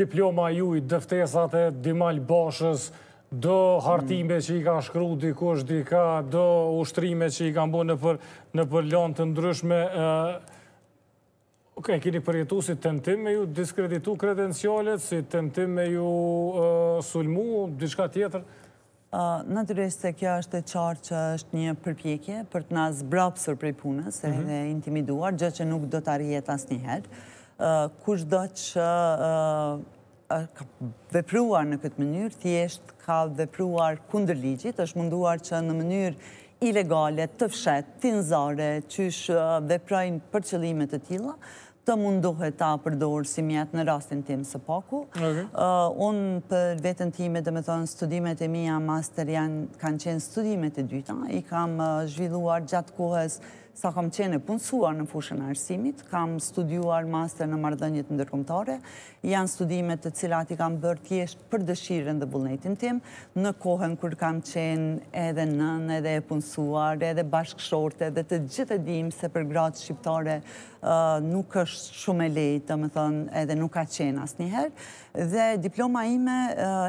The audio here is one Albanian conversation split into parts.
diploma juj, dëftesat e dimalë bashës, do hartime që i ka shkru dikush dika, do ushtrime që i ka mbu në për lanë të ndryshme. Ok, kini përjetu si tentim me ju diskreditu kredencialet, si tentim me ju sulmu, diçka tjetër? Natyresht se kjo është e qarë që është një përpjekje për të nga zbrapsur për i punës mhm. e intimiduar, gjë që nuk do të arjet asë herë kush do që ka vepruar në këtë mënyrë, thjesht ka vepruar kundër ligjit, është munduar që në mënyrë ilegale, të fshet, tinzare, qysh veprojnë për qëllimet të tila, të mundohet ta përdorë si mjetë në rastin tim së paku. Unë për vetën time, dhe me thonë, studimet e mija master janë, kanë qenë studimet e dyta, i kam zhvilluar gjatë kohës sa kam qene punësuar në fushën arsimit, kam studiuar master në mardënjit ndërkomtare, janë studimet të cilat i kam bërë tjesh për dëshiren dhe vullnetin tim, në kohën kër kam qenë edhe nën, edhe punësuar, edhe bashkëshorte, dhe të gjithë dim se për gratë shqiptare nuk është shumë e lejtë, më thënë, edhe nuk ka qenë asë njëherë, dhe diploma ime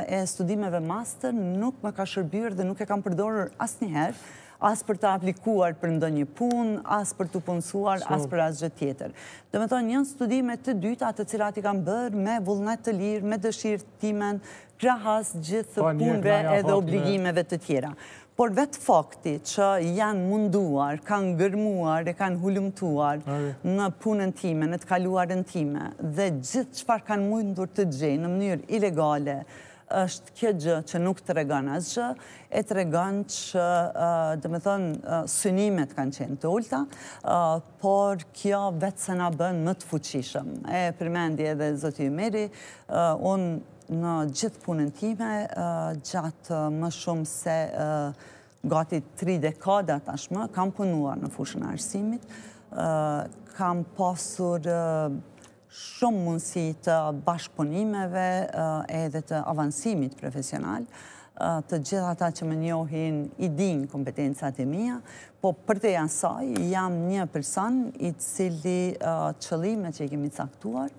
e studimeve master nuk më ka shërbyrë dhe nuk e kam përdorër asë njëherë, asë për të aplikuar për ndë një punë, asë për të punësuar, asë për asë gjithë tjetër. Dhe me thonë, njën studime të dyta të cilat i kam bërë me vullnet të lirë, me dëshirë timen, krahas gjithë po, punëve edhe obligimeve të tjera. Por vetë fakti që janë munduar, kanë gërmuar e kanë hulumtuar në punën time, në të kaluar në time, dhe gjithë që kanë mundur të gjejë në mënyrë ilegale, është kjo gjë që nuk të regon asgjë, e të regon që, dhe me thonë, synimet kanë qenë të ulta, por kjo vetë se na bën më të fuqishëm. E përmendi edhe Zotë Jumeri, unë në gjithë punën time, gjatë më shumë se gati tri dekada tashmë, kam punuar në fushën arsimit, kam pasur shumë mundësi të bashkëpunimeve eh, edhe të avansimit profesional, eh, të gjitha ta që më njohin i din kompetencat e mija, po për të janë saj, jam një person i cili eh, qëllime që i kemi caktuar,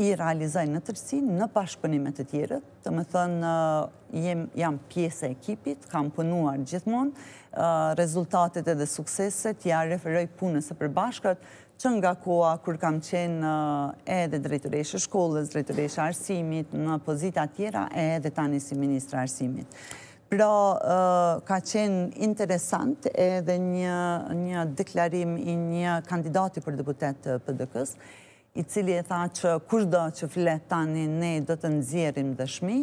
i realizaj në tërsi, në pashpënimet të tjere, të me thënë, uh, jam pjesë e ekipit, kam punuar gjithmonë, uh, rezultatet edhe sukseset, ja referoj punës e përbashkat, që nga koa, kur kam qenë uh, edhe drejtëreshe shkollës, drejtëreshe arsimit, në pozita tjera, edhe tani si ministra arsimit. Pra, ka qenë interesant edhe një deklarim i një kandidati për deputet për dëkës, i cili e tha që kushdo që flet tani ne do të nëzjerim dëshmi,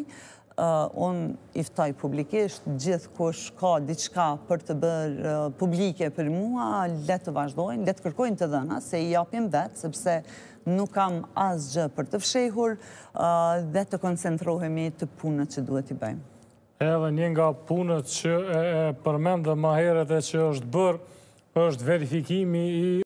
unë iftoj publikisht, gjithë kush ka diqka për të bërë publike për mua, letë të vazhdojnë, letë kërkojnë të dhëna, se i japim vetë, sepse nuk kam asgjë për të fshehur dhe të koncentrohemi të punët që duhet i bëjmë. Edhe një nga punët që përmendë dhe maheret e që është bërë, është verifikimi i...